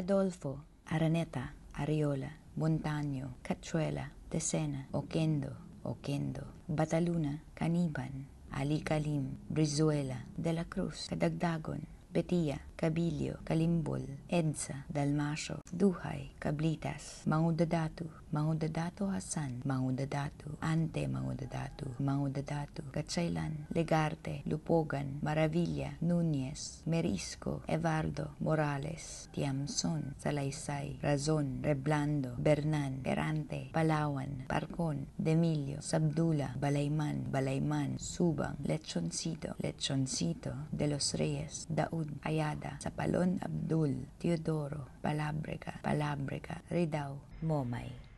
Adolfo, Araneta, Ariola, Montaño, Cachuela, Decena, Oquendo, Oquendo, Bataluna, Caniban, Ali Kalim, Brizuela, De la Cruz, Cadagdagon, Betía, Kabilio, Kalimbol, EDSA, Dalmaso, Duhay, Kablitas, Mangudadatu, Mangudadatu Hasan, Mangudadatu, Ante Mangudadatu, Mangudadatu, Katsaylan, Legarte, Lupogan, Maravilla, Nunez, Merisco, Evardo, Morales, Tiamson, Salaysay, Razon, Reblando, Bernan, Perante, Palawan, Parcon, Demilio, Sabdula, Balayman, Balayman, Subang, Lechoncito, Lechoncito, De los Reyes, Daud, Ayada, Miranda, Sapalon Abdul, Teodoro, Palabrega, Palabrega, Ridao, Momay.